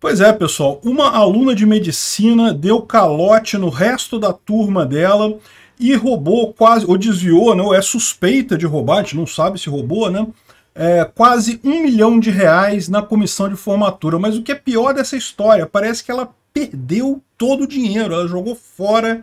Pois é, pessoal, uma aluna de medicina deu calote no resto da turma dela e roubou quase, ou desviou, né, ou é suspeita de roubar, a gente não sabe se roubou, né? É, quase um milhão de reais na comissão de formatura. Mas o que é pior dessa história, parece que ela perdeu todo o dinheiro, ela jogou fora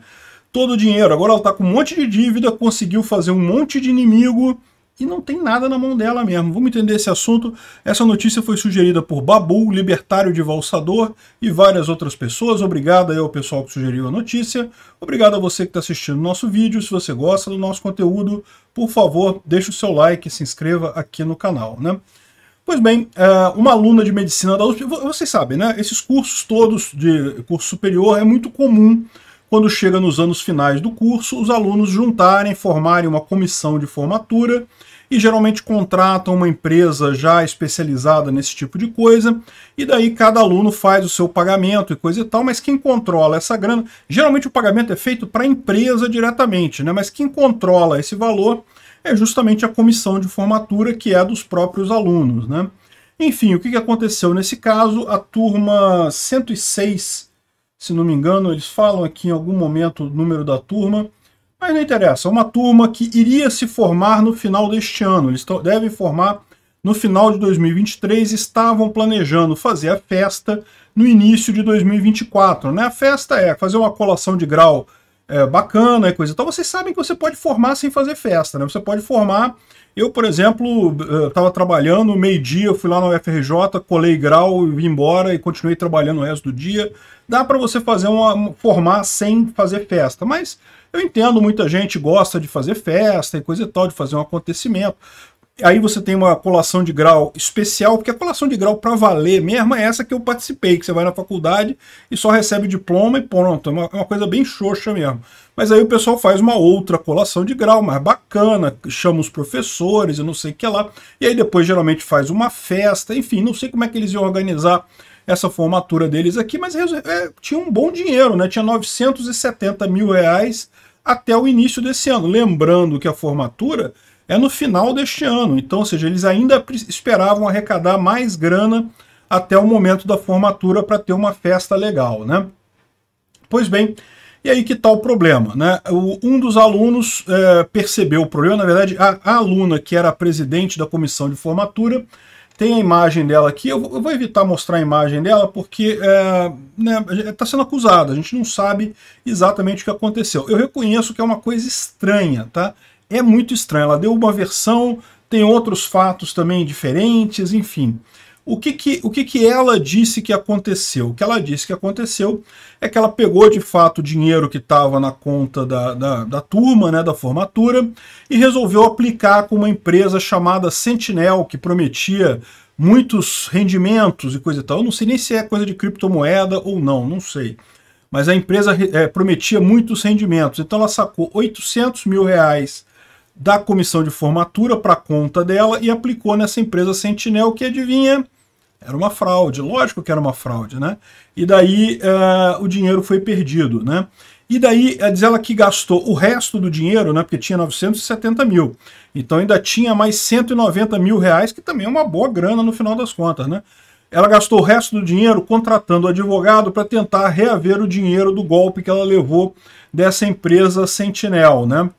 todo o dinheiro. Agora ela está com um monte de dívida, conseguiu fazer um monte de inimigo e não tem nada na mão dela mesmo. Vamos entender esse assunto. Essa notícia foi sugerida por Babu, libertário de Valsador, e várias outras pessoas. Obrigado aí ao pessoal que sugeriu a notícia. Obrigado a você que está assistindo o nosso vídeo. Se você gosta do nosso conteúdo, por favor, deixe o seu like, e se inscreva aqui no canal, né? Pois bem, é, uma aluna de medicina da USP, vocês sabem, né? Esses cursos todos de curso superior é muito comum quando chega nos anos finais do curso, os alunos juntarem, formarem uma comissão de formatura e geralmente contratam uma empresa já especializada nesse tipo de coisa, e daí cada aluno faz o seu pagamento e coisa e tal, mas quem controla essa grana, geralmente o pagamento é feito para a empresa diretamente, né? Mas quem controla esse valor é justamente a comissão de formatura, que é dos próprios alunos, né? Enfim, o que aconteceu nesse caso? A turma 106, se não me engano, eles falam aqui em algum momento o número da turma, mas não interessa, é uma turma que iria se formar no final deste ano. Eles devem formar no final de 2023, estavam planejando fazer a festa no início de 2024. Né? A festa é fazer uma colação de grau é, bacana e coisa. Então vocês sabem que você pode formar sem fazer festa, né? Você pode formar. Eu, por exemplo, estava eh, trabalhando meio-dia, fui lá na UFRJ, colei grau e vim embora e continuei trabalhando o resto do dia. Dá para você fazer uma formar sem fazer festa, mas eu entendo muita gente gosta de fazer festa e coisa e tal, de fazer um acontecimento. Aí você tem uma colação de grau especial, porque a colação de grau para valer mesmo é essa que eu participei, que você vai na faculdade e só recebe o diploma e pronto. É uma, é uma coisa bem xoxa mesmo. Mas aí o pessoal faz uma outra colação de grau mais bacana, chama os professores e não sei o que lá. E aí depois geralmente faz uma festa, enfim, não sei como é que eles iam organizar essa formatura deles aqui, mas é, tinha um bom dinheiro, né? Tinha 970 mil reais até o início desse ano. Lembrando que a formatura é no final deste ano. Então, ou seja, eles ainda esperavam arrecadar mais grana até o momento da formatura para ter uma festa legal, né? Pois bem, e aí que está o problema, né? O, um dos alunos é, percebeu o problema, na verdade, a, a, aluna que era a presidente da comissão de formatura tem a imagem dela aqui, eu, eu vou evitar mostrar a imagem dela porque é, está né, tá sendo acusada, a gente não sabe exatamente o que aconteceu. Eu reconheço que é uma coisa estranha, tá? é muito estranha. Ela deu uma versão, tem outros fatos também diferentes, enfim. O que que, o que que ela disse que aconteceu? O que ela disse que aconteceu é que ela pegou de fato o dinheiro que estava na conta da, da, da, turma, né, da formatura, e resolveu aplicar com uma empresa chamada Sentinel, que prometia muitos rendimentos e coisa e tal. Eu não sei nem se é coisa de criptomoeda ou não, não sei. Mas a empresa é, prometia muitos rendimentos. Então ela sacou 800 mil reais da comissão de formatura para conta dela e aplicou nessa empresa Sentinel, que adivinha? Era uma fraude, lógico que era uma fraude, né? E daí uh, o dinheiro foi perdido, né? E daí é diz ela que gastou o resto do dinheiro, né? Porque tinha 970 mil. Então ainda tinha mais 190 mil reais, que também é uma boa grana no final das contas, né? Ela gastou o resto do dinheiro contratando advogado para tentar reaver o dinheiro do golpe que ela levou dessa empresa Sentinel, né?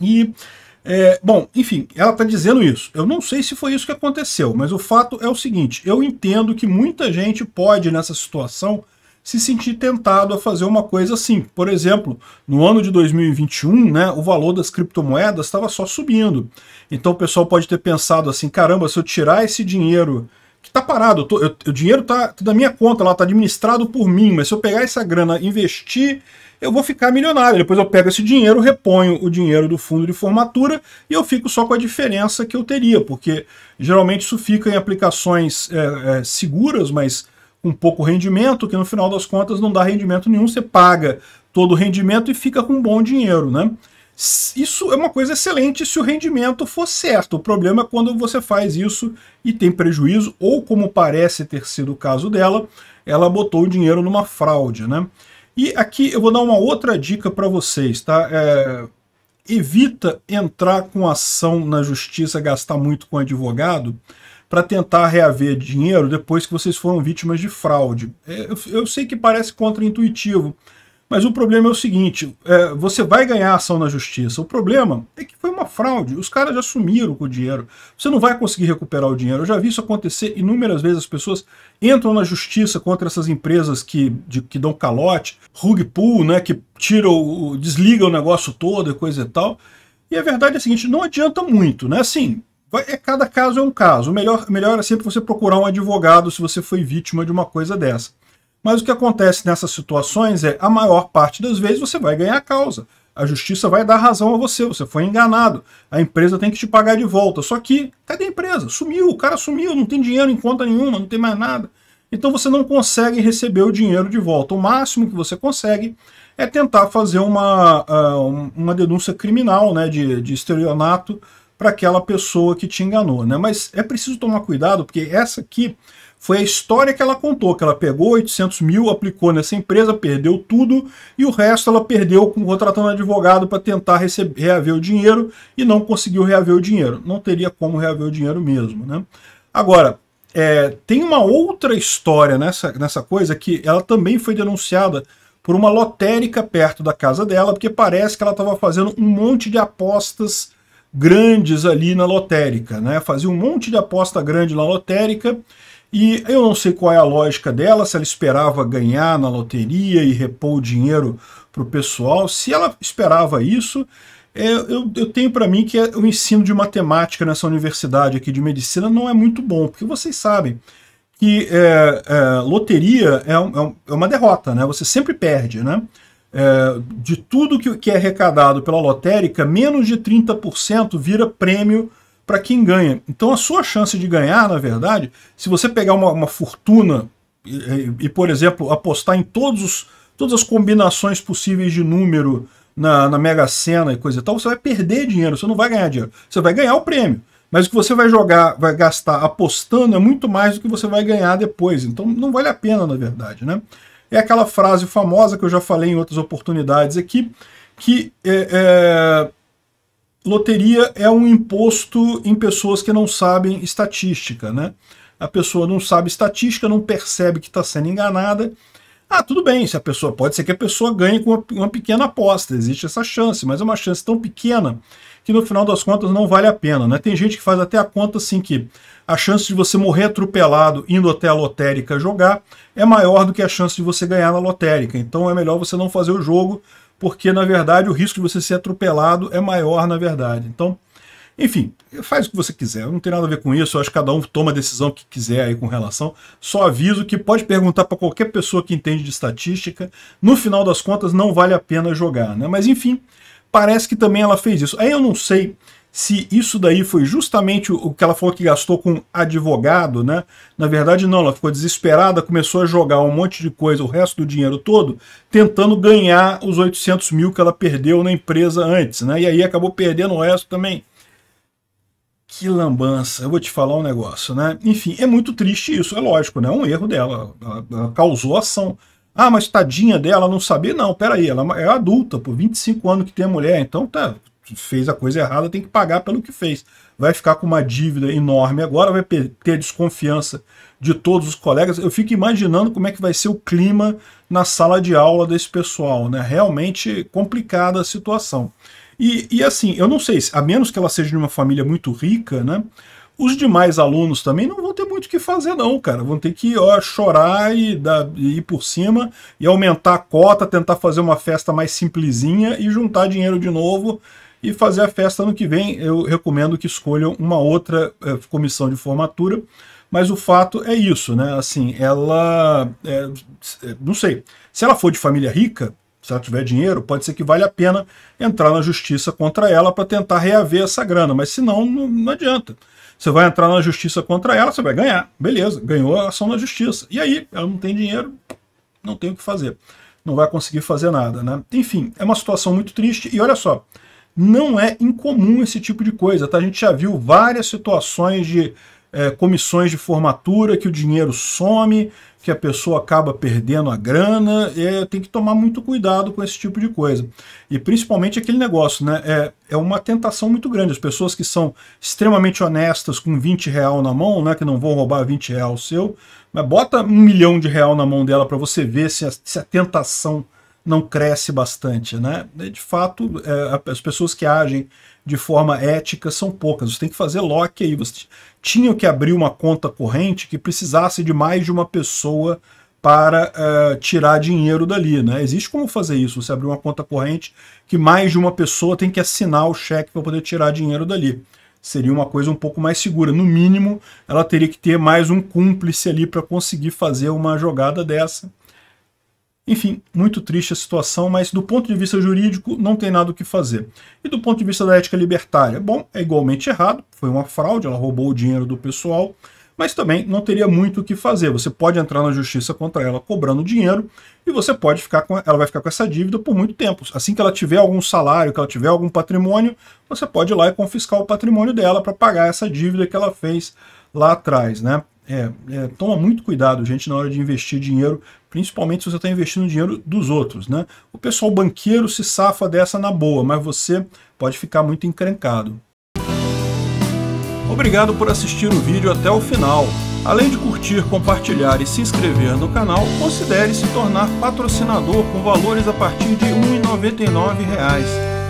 E, é, bom, enfim, ela está dizendo isso. Eu não sei se foi isso que aconteceu, mas o fato é o seguinte: eu entendo que muita gente pode, nessa situação, se sentir tentado a fazer uma coisa assim. Por exemplo, no ano de 2021, né, o valor das criptomoedas estava só subindo. Então o pessoal pode ter pensado assim: caramba, se eu tirar esse dinheiro tá parado, tô, eu, o dinheiro tá, tá, na minha conta lá, tá administrado por mim, mas se eu pegar essa grana e investir, eu vou ficar milionário. Depois eu pego esse dinheiro, reponho o dinheiro do fundo de formatura e eu fico só com a diferença que eu teria, porque geralmente isso fica em aplicações é, é, seguras, mas com pouco rendimento, que no final das contas não dá rendimento nenhum, você paga todo o rendimento e fica com bom dinheiro, né? Isso é uma coisa excelente se o rendimento for certo. O problema é quando você faz isso e tem prejuízo, ou como parece ter sido o caso dela, ela botou o dinheiro numa fraude, né? E aqui eu vou dar uma outra dica para vocês, tá? É, evita entrar com ação na justiça, gastar muito com advogado para tentar reaver dinheiro depois que vocês foram vítimas de fraude. É, eu, eu sei que parece contraintuitivo, mas o problema é o seguinte: é, você vai ganhar ação na justiça. O problema é que foi uma fraude. Os caras já sumiram com o dinheiro. Você não vai conseguir recuperar o dinheiro. Eu já vi isso acontecer inúmeras vezes. As pessoas entram na justiça contra essas empresas que, de, que dão calote, rug pull, né, que tiram, desligam o negócio todo e coisa e tal. E a verdade é a seguinte: não adianta muito, né? Assim, é, cada caso é um caso. Melhor, melhor é sempre você procurar um advogado se você foi vítima de uma coisa dessa. Mas o que acontece nessas situações é, a maior parte das vezes, você vai ganhar a causa. A justiça vai dar razão a você, você foi enganado. A empresa tem que te pagar de volta. Só que, cadê a empresa? Sumiu, o cara sumiu, não tem dinheiro em conta nenhuma, não tem mais nada. Então você não consegue receber o dinheiro de volta. O máximo que você consegue é tentar fazer uma, ah, uma denúncia criminal né, de, de estelionato para aquela pessoa que te enganou. Né? Mas é preciso tomar cuidado, porque essa aqui foi a história que ela contou, que ela pegou 800 mil, aplicou nessa empresa, perdeu tudo e o resto ela perdeu contratando advogado para tentar receber, reaver o dinheiro e não conseguiu reaver o dinheiro. Não teria como reaver o dinheiro mesmo. Né? Agora, é, tem uma outra história nessa, nessa coisa que ela também foi denunciada por uma lotérica perto da casa dela, porque parece que ela estava fazendo um monte de apostas grandes ali na lotérica, né? Fazia um monte de aposta grande na lotérica e eu não sei qual é a lógica dela, se ela esperava ganhar na loteria e repor o dinheiro para o pessoal. Se ela esperava isso, é, eu, eu tenho para mim que é o ensino de matemática nessa universidade aqui de medicina não é muito bom, porque vocês sabem que é, é, loteria é, um, é, é uma derrota, né? Você sempre perde, né? de tudo que, que é arrecadado pela lotérica, menos de 30% vira prêmio para quem ganha. Então a sua chance de ganhar, na verdade, se você pegar uma, uma fortuna e, e, por exemplo, apostar em todos os, todas as combinações possíveis de número na, na Mega Sena e coisa e tal, você vai perder dinheiro, você não vai ganhar dinheiro. Você vai ganhar o prêmio. Mas o que você vai jogar, vai gastar apostando é muito mais do que você vai ganhar depois. Então não vale a pena, na verdade, né? É aquela frase famosa que eu já falei em outras oportunidades aqui, que é, é loteria é um imposto em pessoas que não sabem estatística, né? A pessoa não sabe estatística, não percebe que está sendo enganada. Ah, tudo bem, se a pessoa pode ser que a pessoa ganhe com uma, uma pequena aposta, existe essa chance, mas é uma chance tão pequena que no final das contas não vale a pena, né? Tem gente que faz até a conta assim que a chance de você morrer atropelado indo até a lotérica jogar é maior do que a chance de você ganhar na lotérica. Então é melhor você não fazer o jogo, porque, na verdade, o risco de você ser atropelado é maior, na verdade. Então, enfim, faz o que você quiser, não tem nada a ver com isso, eu acho que cada um toma a decisão que quiser aí com relação. Só aviso que pode perguntar para qualquer pessoa que entende de estatística, no final das contas não vale a pena jogar, né? Mas enfim, parece que também ela fez isso. Aí eu não sei se isso daí foi justamente o que ela falou que gastou com advogado, né? Na verdade, não, ela ficou desesperada, começou a jogar um monte de coisa, o resto do dinheiro todo, tentando ganhar os 800 mil que ela perdeu na empresa antes, né? E aí acabou perdendo o resto também. Que lambança, eu vou te falar um negócio, né? Enfim, é muito triste isso, é lógico, né? É um erro dela, ela, ela causou ação. Ah, mas tadinha dela, não sabia? Não, peraí, ela é, é adulta, por 25 anos que tem a mulher, então tá, fez a coisa errada, tem que pagar pelo que fez. Vai ficar com uma dívida enorme agora, vai ter desconfiança de todos os colegas. Eu fico imaginando como é que vai ser o clima na sala de aula desse pessoal, né? Realmente complicada a situação. E, e assim, eu não sei, a menos que ela seja de uma família muito rica, né? Os demais alunos também não vão ter muito o que fazer, não, cara. Vão ter que ó, chorar e, dar, e ir por cima e aumentar a cota, tentar fazer uma festa mais simplesinha e juntar dinheiro de novo e fazer a festa ano que vem. Eu recomendo que escolham uma outra é, comissão de formatura, mas o fato é isso, né? Assim, ela. É, não sei. Se ela for de família rica, se ela tiver dinheiro, pode ser que vale a pena entrar na justiça contra ela para tentar reaver essa grana, mas senão não, não adianta. Você vai entrar na justiça contra ela, você vai ganhar. Beleza, ganhou a ação na justiça. E aí, ela não tem dinheiro, não tem o que fazer. Não vai conseguir fazer nada, né? Enfim, é uma situação muito triste. E olha só, não é incomum esse tipo de coisa, tá? A gente já viu várias situações de é, comissões de formatura que o dinheiro some, que a pessoa acaba perdendo a grana, e tem que tomar muito cuidado com esse tipo de coisa. E principalmente aquele negócio, né? É, é uma tentação muito grande. As pessoas que são extremamente honestas com 20 real na mão, né? Que não vão roubar 20 real seu, mas bota um milhão de real na mão dela para você ver se a, se a tentação não cresce bastante, né? De fato, é, as pessoas que agem de forma ética são poucas. Você tem que fazer lock aí. Você tinha que abrir uma conta corrente que precisasse de mais de uma pessoa para uh, tirar dinheiro dali, né? Existe como fazer isso? Você abrir uma conta corrente que mais de uma pessoa tem que assinar o cheque para poder tirar dinheiro dali. Seria uma coisa um pouco mais segura. No mínimo, ela teria que ter mais um cúmplice ali para conseguir fazer uma jogada dessa. Enfim, muito triste a situação, mas do ponto de vista jurídico não tem nada o que fazer. E do ponto de vista da ética libertária, bom, é igualmente errado, foi uma fraude, ela roubou o dinheiro do pessoal, mas também não teria muito o que fazer. Você pode entrar na justiça contra ela cobrando dinheiro e você pode ficar com ela vai ficar com essa dívida por muito tempo. Assim que ela tiver algum salário, que ela tiver algum patrimônio, você pode ir lá e confiscar o patrimônio dela para pagar essa dívida que ela fez lá atrás, né? é, é, toma muito cuidado, gente, na hora de investir dinheiro, principalmente se você está investindo dinheiro dos outros. Né? O pessoal banqueiro se safa dessa na boa, mas você pode ficar muito encrencado. Obrigado por assistir o vídeo até o final. Além de curtir, compartilhar e se inscrever no canal, considere se tornar patrocinador com valores a partir de R$ 1,99